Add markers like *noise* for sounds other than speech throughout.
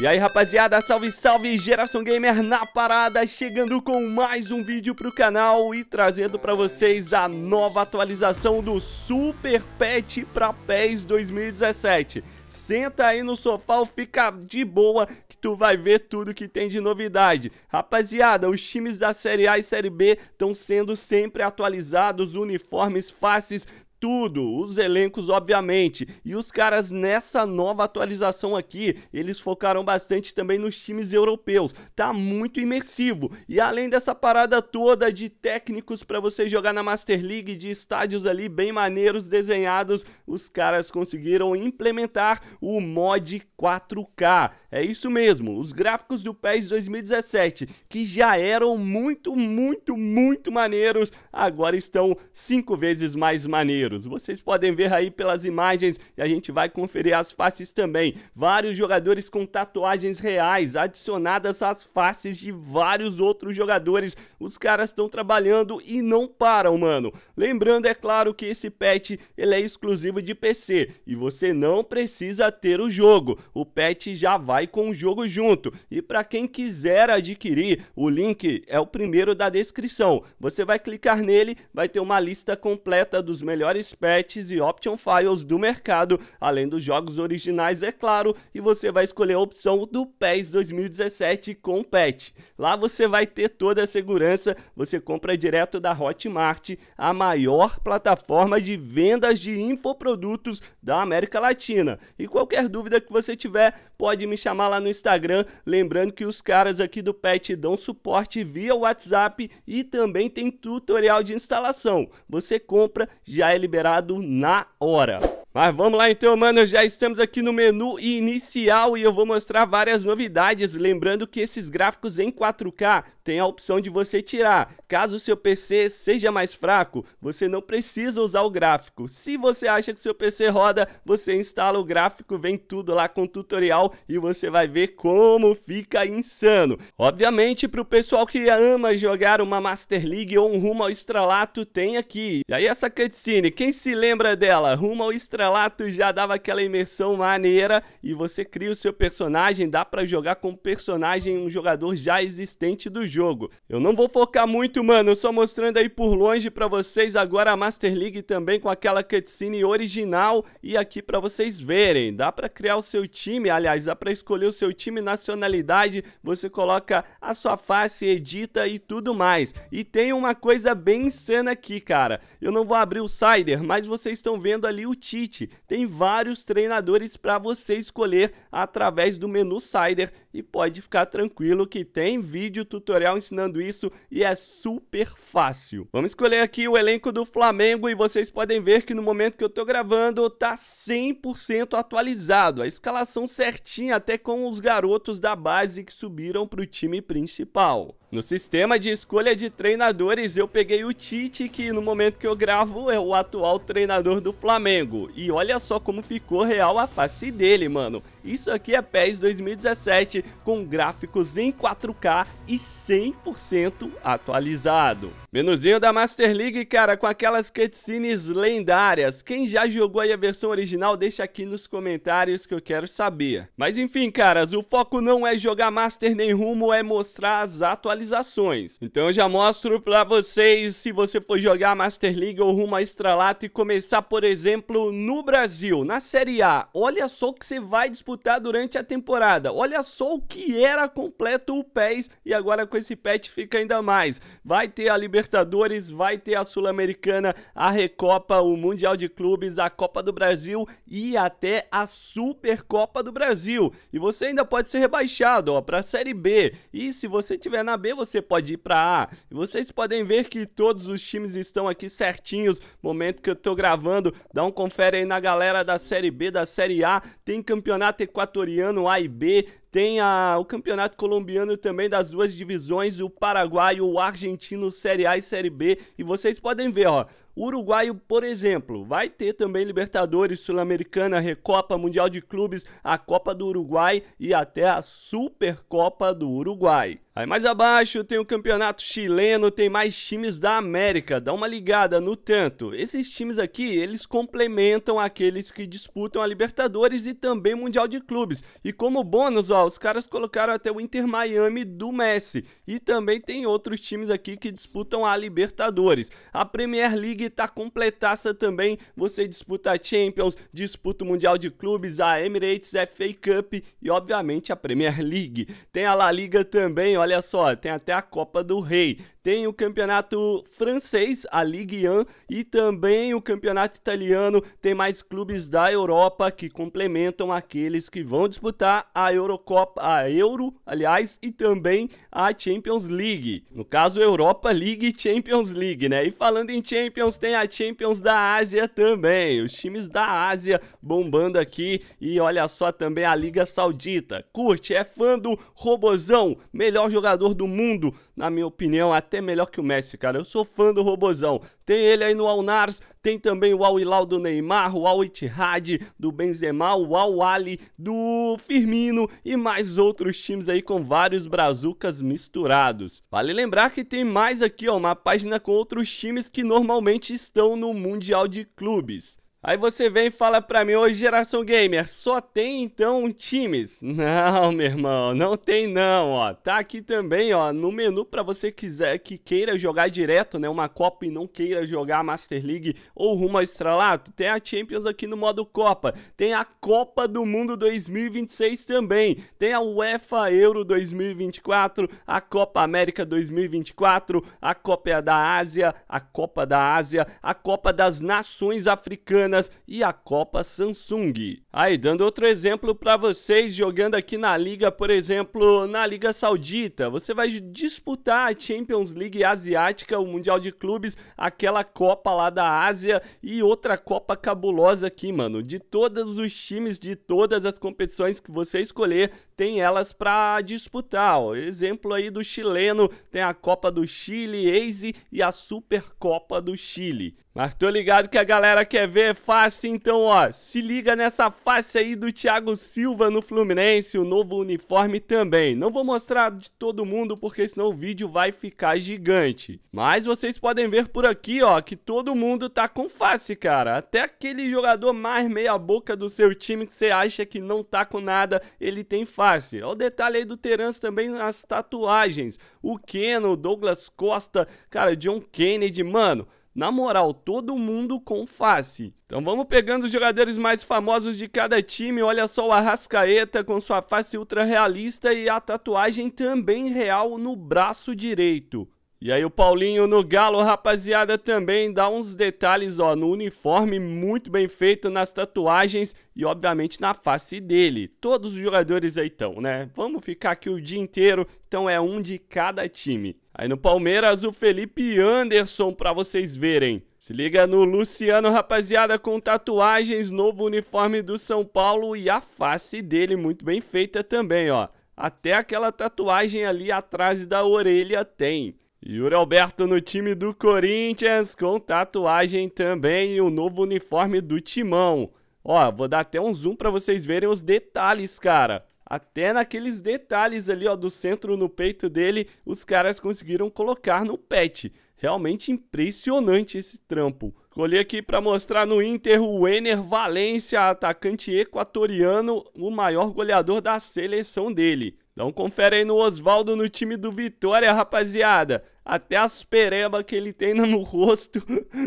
E aí, rapaziada, salve, salve, Geração Gamer na parada, chegando com mais um vídeo pro canal e trazendo pra vocês a nova atualização do Super Pet pra PES 2017. Senta aí no sofá ou fica de boa que tu vai ver tudo que tem de novidade. Rapaziada, os times da Série A e Série B estão sendo sempre atualizados, uniformes, faces, tudo, os elencos, obviamente. E os caras nessa nova atualização aqui, eles focaram bastante também nos times europeus. Tá muito imersivo. E além dessa parada toda de técnicos para você jogar na Master League, de estádios ali bem maneiros desenhados, os caras conseguiram implementar o mod 4K. É isso mesmo, os gráficos do PES 2017, que já eram muito, muito, muito maneiros, agora estão cinco vezes mais maneiros. Vocês podem ver aí pelas imagens e a gente vai conferir as faces também. Vários jogadores com tatuagens reais adicionadas às faces de vários outros jogadores. Os caras estão trabalhando e não param, mano. Lembrando, é claro, que esse patch ele é exclusivo de PC e você não precisa ter o jogo. O patch já vai com o jogo junto. E para quem quiser adquirir, o link é o primeiro da descrição. Você vai clicar nele, vai ter uma lista completa dos melhores melhores patches e option files do mercado, além dos jogos originais, é claro, e você vai escolher a opção do PES 2017 com patch. Lá você vai ter toda a segurança, você compra direto da Hotmart, a maior plataforma de vendas de infoprodutos da América Latina. E qualquer dúvida que você tiver, pode me chamar lá no Instagram, lembrando que os caras aqui do PET dão suporte via WhatsApp e também tem tutorial de instalação. Você compra, já ele liberado na hora. Mas vamos lá então, mano, já estamos aqui no menu inicial e eu vou mostrar várias novidades, lembrando que esses gráficos em 4K tem a opção de você tirar. Caso o seu PC seja mais fraco, você não precisa usar o gráfico. Se você acha que seu PC roda, você instala o gráfico, vem tudo lá com tutorial e você vai ver como fica insano. Obviamente, para o pessoal que ama jogar uma Master League ou um Rumo ao Estralato, tem aqui. E aí essa cutscene, quem se lembra dela? Rumo ao Estralato Prelato já dava aquela imersão maneira e você cria o seu personagem, dá para jogar com personagem um jogador já existente do jogo. Eu não vou focar muito, mano, só mostrando aí por longe para vocês agora a Master League também com aquela cutscene original e aqui para vocês verem. Dá para criar o seu time, aliás, dá para escolher o seu time nacionalidade, você coloca a sua face, edita e tudo mais. E tem uma coisa bem insana aqui, cara. Eu não vou abrir o Cider, mas vocês estão vendo ali o Tite tem vários treinadores para você escolher através do menu Sider e pode ficar tranquilo que tem vídeo tutorial ensinando isso e é super fácil. Vamos escolher aqui o elenco do Flamengo e vocês podem ver que no momento que eu tô gravando tá 100% atualizado. A escalação certinha até com os garotos da base que subiram para o time principal. No sistema de escolha de treinadores, eu peguei o Tite, que no momento que eu gravo é o atual treinador do Flamengo. E olha só como ficou real a face dele, mano. Isso aqui é PES 2017, com gráficos em 4K e 100% atualizado. Menuzinho da Master League, cara, com aquelas cutscenes lendárias. Quem já jogou aí a versão original, deixa aqui nos comentários que eu quero saber. Mas enfim, caras, o foco não é jogar Master nem rumo, é mostrar as atualizações. Então eu já mostro pra vocês se você for jogar Master League ou rumo a Estralato e começar, por exemplo, no Brasil, na Série A. Olha só o que você vai disputar durante a temporada. Olha só o que era completo o PES e agora com esse patch fica ainda mais. Vai ter a liberdade Libertadores, vai ter a Sul-Americana, a Recopa, o Mundial de Clubes, a Copa do Brasil e até a Supercopa do Brasil. E você ainda pode ser rebaixado, para a Série B. E se você tiver na B, você pode ir para A. E vocês podem ver que todos os times estão aqui certinhos. Momento que eu tô gravando, dá um confere aí na galera da Série B, da Série A. Tem campeonato equatoriano A e B, tem a, o campeonato colombiano também das duas divisões, o paraguaio, o argentino, Série A e Série B. E vocês podem ver, ó, o uruguaio, por exemplo, vai ter também Libertadores, Sul-Americana, Recopa, Mundial de Clubes, a Copa do Uruguai e até a Supercopa do Uruguai. Aí mais abaixo tem o campeonato chileno, tem mais times da América, dá uma ligada no tanto. Esses times aqui, eles complementam aqueles que disputam a Libertadores e também Mundial de Clubes. E como bônus, ó, os caras colocaram até o Inter Miami do Messi. E também tem outros times aqui que disputam a Libertadores. A Premier League está completaça também. Você disputa a Champions, disputa o Mundial de Clubes, a Emirates FA Cup e, obviamente, a Premier League. Tem a La Liga também, olha só, tem até a Copa do Rei tem o campeonato francês, a Ligue 1, e também o campeonato italiano. Tem mais clubes da Europa que complementam aqueles que vão disputar a Eurocopa, a Euro, aliás, e também a Champions League. No caso, Europa League e Champions League, né? E falando em Champions Champions, tem a Champions da Ásia também. Os times da Ásia bombando aqui. E olha só também a Liga Saudita. Curte, é fã do Robozão, melhor jogador do mundo. Na minha opinião, até melhor que o Messi, cara. Eu sou fã do Robozão. Tem ele aí no Alnars, tem também o Al-Hilal do Neymar, o Al-Ittihad do Benzema, o Al-Ali do Firmino e mais outros times aí com vários brazucas misturados. Vale lembrar que tem mais aqui ó, uma página com outros times que normalmente estão no Mundial de Clubes. Aí você vem e fala pra mim, ô geração gamer, só tem então times? *laughs* Não, meu irmão, não tem não, ó. Tá aqui também, ó, no menu pra você quiser que queira jogar direto, né, uma Copa e não queira jogar a Master League ou rumo ao Estralato, Tem a Champions aqui no modo Copa, tem a Copa do Mundo 2026 também, tem a UEFA Euro 2024, a Copa América 2024, a Copa da Ásia, a Copa da Ásia, a Copa das Nações Africanas e a Copa Samsung. Aí, dando outro exemplo para vocês, jogando aqui na Liga, por exemplo, na Liga Saudita, você vai disputar a Champions League Asiática, o Mundial de Clubes, aquela Copa lá da Ásia e outra Copa cabulosa aqui, mano. De todos os times, de todas as competições que você escolher, tem elas para disputar. Ó. Exemplo aí do chileno, tem a Copa do Chile, Eise e a Supercopa do Chile. Mas tô ligado que a galera quer ver face, então ó, se liga nessa face aí do Thiago Silva no Fluminense, o novo uniforme também. Não vou mostrar de todo mundo porque senão o vídeo vai ficar gigante. Mas vocês podem ver por aqui ó, que todo mundo tá com face cara. Até aquele jogador mais meia boca do seu time que você acha que não tá com nada, ele tem face. Olha o detalhe aí do Terence também nas tatuagens. O Keno, Douglas Costa, cara, John Kennedy, mano... Na moral, todo mundo com face. Então vamos pegando os jogadores mais famosos de cada time. Olha só o Arrascaeta com sua face ultra realista e a tatuagem também real no braço direito. E aí o Paulinho no Galo, rapaziada, também dá uns detalhes, ó, no uniforme muito bem feito, nas tatuagens e obviamente na face dele. Todos os jogadores aí estão, né? Vamos ficar aqui o dia inteiro, então é um de cada time. Aí no Palmeiras, o Felipe Anderson para vocês verem. Se liga no Luciano, rapaziada, com tatuagens, novo uniforme do São Paulo e a face dele muito bem feita também, ó. Até aquela tatuagem ali atrás da orelha tem. Yuri Alberto no time do Corinthians, com tatuagem também e o novo uniforme do Timão. Ó, vou dar até um zoom para vocês verem os detalhes, cara. Até naqueles detalhes ali, ó, do centro no peito dele, os caras conseguiram colocar no pet. Realmente impressionante esse trampo. Colhi aqui para mostrar no Inter o Ener Valência, atacante equatoriano, o maior goleador da seleção dele. Então confere aí no Oswaldo no time do Vitória, rapaziada. Até as perebas que ele tem *laughs* no rosto,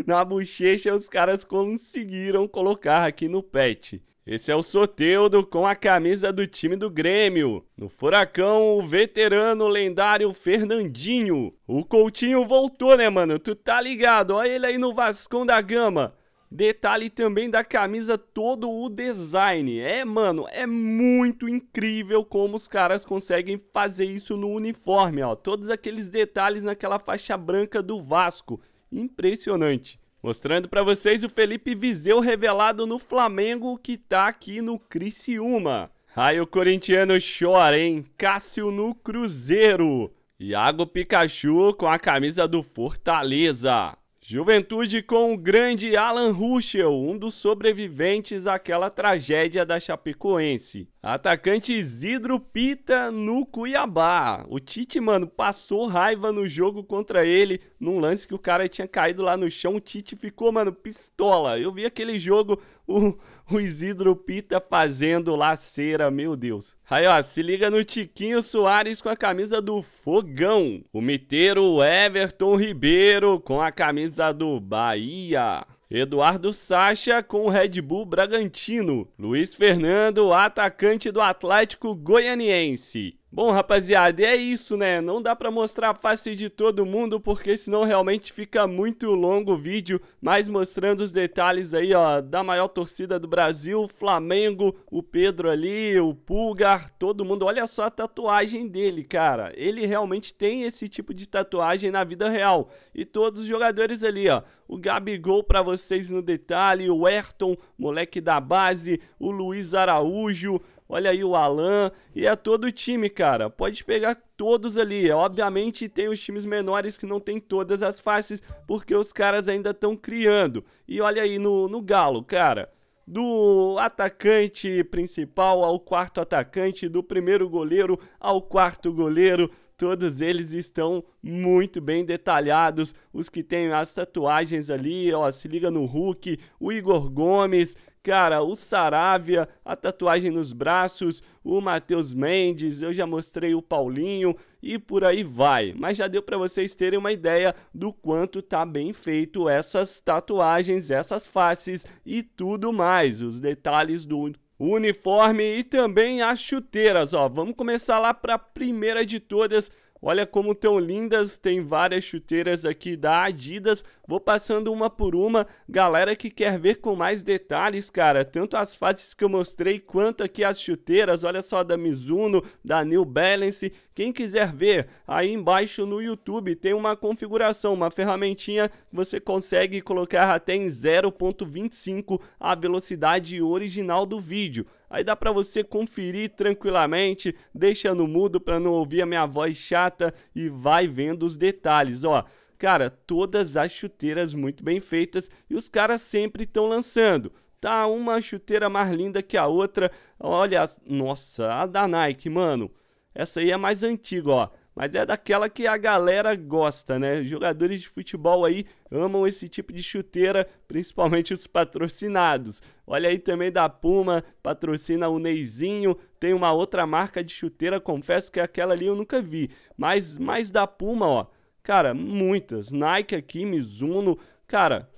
na bochecha, os caras conseguiram colocar aqui no pet. Esse é o Soteudo com a camisa do time do Grêmio. No Furacão, o veterano lendário Fernandinho. O Coutinho voltou, né, mano? Tu tá ligado? Olha ele aí no Vascão da Gama. Detalhe também da camisa, todo o design. É, mano, é muito incrível como os caras conseguem fazer isso no uniforme, ó. Todos aqueles detalhes naquela faixa branca do Vasco. Impressionante. Mostrando para vocês o Felipe Viseu revelado no Flamengo, que tá aqui no Criciúma. Aí o corintiano chora, hein? Cássio no Cruzeiro. Iago Pikachu com a camisa do Fortaleza. Juventude com o grande Alan Ruschel, um dos sobreviventes àquela tragédia da Chapecoense. Atacante Isidro Pita no Cuiabá. O Tite, mano, passou raiva no jogo contra ele, num lance que o cara tinha caído lá no chão. O Tite ficou, mano, pistola. Eu vi aquele jogo, o, o Isidro Pita fazendo cera, meu Deus. Aí, ó, se liga no Tiquinho Soares com a camisa do Fogão. O miteiro Everton Ribeiro com a camisa do Bahia. Eduardo Sacha com o Red Bull Bragantino. Luiz Fernando, atacante do Atlético Goianiense. Bom, rapaziada, é isso, né? Não dá pra mostrar a face de todo mundo, porque senão realmente fica muito longo o vídeo, mas mostrando os detalhes aí, ó, da maior torcida do Brasil, Flamengo, o Pedro ali, o Pulgar, todo mundo. Olha só a tatuagem dele, cara. Ele realmente tem esse tipo de tatuagem na vida real. E todos os jogadores ali, ó, o Gabigol para vocês no detalhe, o Ayrton, moleque da base, o Luiz Araújo, olha aí o Alan, e é todo o time, cara. Pode pegar todos ali. É, obviamente tem os times menores que não tem todas as faces, porque os caras ainda estão criando. E olha aí no, no Galo, cara do atacante principal ao quarto atacante, do primeiro goleiro ao quarto goleiro, todos eles estão muito bem detalhados. Os que têm as tatuagens ali, ó, se liga no Hulk, o Igor Gomes, cara, o Saravia, a tatuagem nos braços, o Matheus Mendes, eu já mostrei o Paulinho e por aí vai. Mas já deu para vocês terem uma ideia do quanto tá bem feito essas tatuagens, essas faces e tudo mais, os detalhes do o uniforme e também as chuteiras, ó. Vamos começar lá para a primeira de todas, Olha como tão lindas, tem várias chuteiras aqui da Adidas. Vou passando uma por uma. Galera que quer ver com mais detalhes, cara, tanto as faces que eu mostrei quanto aqui as chuteiras, olha só da Mizuno, da New Balance. Quem quiser ver, aí embaixo no YouTube tem uma configuração, uma ferramentinha que você consegue colocar até em 0.25 a velocidade original do vídeo. Aí dá para você conferir tranquilamente, deixa no mudo para não ouvir a minha voz chata e vai vendo os detalhes, ó. Cara, todas as chuteiras muito bem feitas e os caras sempre estão lançando tá uma chuteira mais linda que a outra. Olha, nossa, a da Nike, mano. Essa aí é mais antiga, ó mas é daquela que a galera gosta, né? Jogadores de futebol aí amam esse tipo de chuteira, principalmente os patrocinados. Olha aí também da Puma, patrocina o Neizinho, tem uma outra marca de chuteira, confesso que aquela ali eu nunca vi, mas mais da Puma, ó. Cara, muitas. Nike aqui, Mizuno, cara,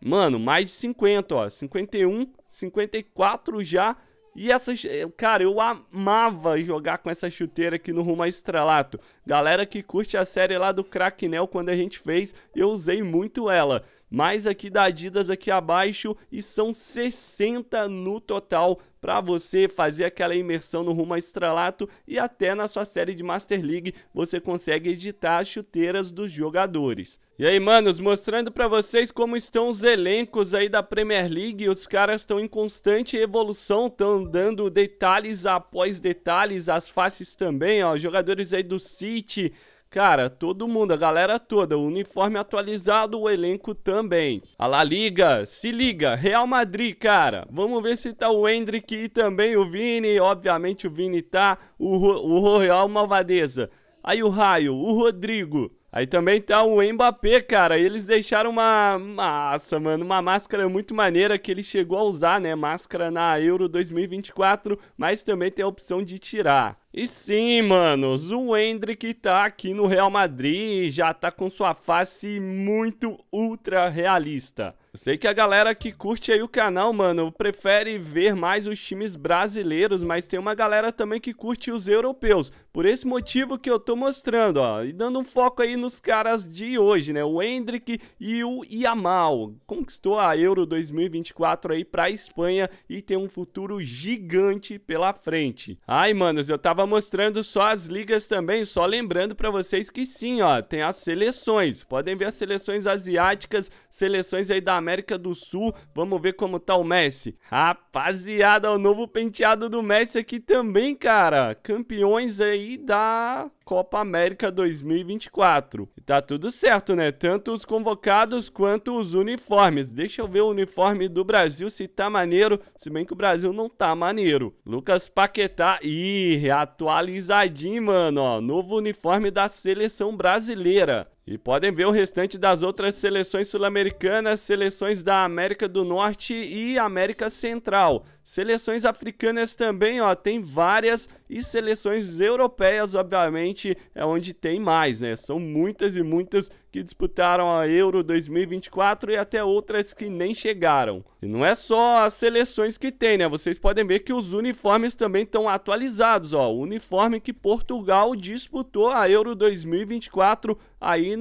mano, mais de 50, ó. 51, 54 já e essas, eh, cara, eu amava jogar com essa chuteira aqui no rumo a estrelato. Galera que curte a série lá do Cracknell quando a gente fez, eu usei muito ela. Mais aqui da Adidas aqui abaixo e são 60 no total para você fazer aquela imersão no rumo ao estrelato e até na sua série de Master League você consegue editar as chuteiras dos jogadores. E aí, manos, mostrando para vocês como estão os elencos aí da Premier League, os caras estão em constante evolução, estão dando detalhes após detalhes, as faces também, ó, jogadores aí do City, Cara, todo mundo, a galera toda, o uniforme atualizado, o elenco também. A La Liga, se liga, Real Madrid, cara. Vamos ver se tá o Hendrick e também o Vini. Obviamente o Vini tá, o, o Royal Malvadeza. Aí o Raio, o Rodrigo, Aí também tá o Mbappé, cara. Eles deixaram uma. Massa, mano. Uma máscara muito maneira que ele chegou a usar, né? Máscara na Euro 2024, mas também tem a opção de tirar. E sim, manos, o Hendrick tá aqui no Real Madrid e já tá com sua face muito ultra realista. Eu sei que a galera que curte aí o canal, mano, prefere ver mais os times brasileiros, mas tem uma galera também que curte os europeus. Por esse motivo que eu tô mostrando, ó, e dando um foco aí nos caras de hoje, né? O Hendrick e o Yamal. Conquistou a Euro 2024 aí pra Espanha e tem um futuro gigante pela frente. Ai, manos, eu tava mostrando só as ligas também, só lembrando pra vocês que sim, ó, tem as seleções. Podem ver as seleções asiáticas, seleções aí da América do Sul. Vamos ver como tá o Messi. Rapaziada, o novo penteado do Messi aqui também, cara. Campeões aí da Copa América 2024. tá tudo certo, né? Tanto os convocados quanto os uniformes. Deixa eu ver o uniforme do Brasil se tá maneiro, se bem que o Brasil não tá maneiro. Lucas Paquetá, ih, atualizadinho, mano, ó. Novo uniforme da seleção brasileira. E podem ver o restante das outras seleções sul-americanas, seleções da América do Norte e América Central. Seleções africanas também, ó, tem várias e seleções europeias, obviamente, é onde tem mais, né? São muitas e muitas que disputaram a Euro 2024 e até outras que nem chegaram. E não é só as seleções que tem, né? Vocês podem ver que os uniformes também estão atualizados, ó. O uniforme que Portugal disputou a Euro 2024 aí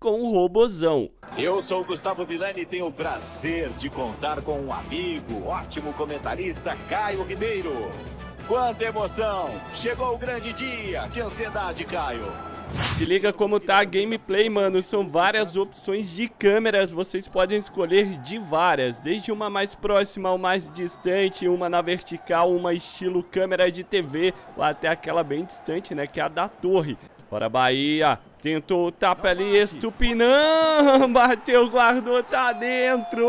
com o robozão. Eu sou o Gustavo Vilani e tenho o prazer de contar com um amigo, ótimo comentarista, Caio Ribeiro. Quanta emoção! Chegou o grande dia! Que ansiedade, Caio! Se liga como tá a gameplay, mano. São várias opções de câmeras. Vocês podem escolher de várias. Desde uma mais próxima ao mais distante, uma na vertical, uma estilo câmera de TV, ou até aquela bem distante, né? Que é a da torre. Bora Bahia, Tentou o tapa ali, Estupinã, *laughs* bateu, guardou, tá dentro.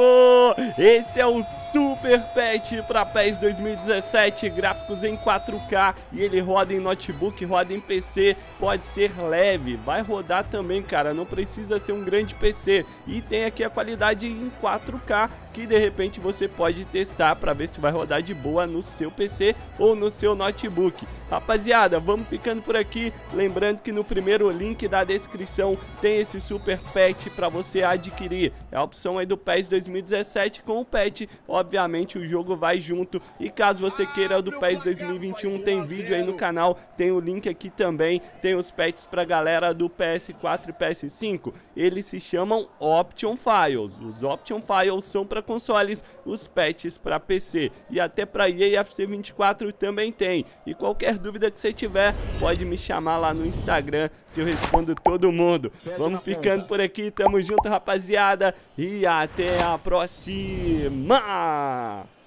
Esse é o Super Pet para PES 2017, gráficos em 4K e ele roda em notebook, roda em PC, pode ser leve, vai rodar também, cara, não precisa ser um grande PC. E tem aqui a qualidade em 4K que de repente você pode testar para ver se vai rodar de boa no seu PC ou no seu notebook. Rapaziada, vamos ficando por aqui, lembrando que no primeiro link da na descrição tem esse super pet para você adquirir. É a opção aí do PES 2017 com o pet. Obviamente o jogo vai junto. E caso você queira do PES 2021, tem vídeo aí no canal. Tem o link aqui também. Tem os pets pra galera do PS4 e PS5. Eles se chamam Option Files. Os Option Files são para consoles, os patches para PC. E até para EAFC 24 também tem. E qualquer dúvida que você tiver, pode me chamar lá no Instagram eu respondo todo mundo. Vamos ficando por aqui, tamo junto, rapaziada. E até a próxima!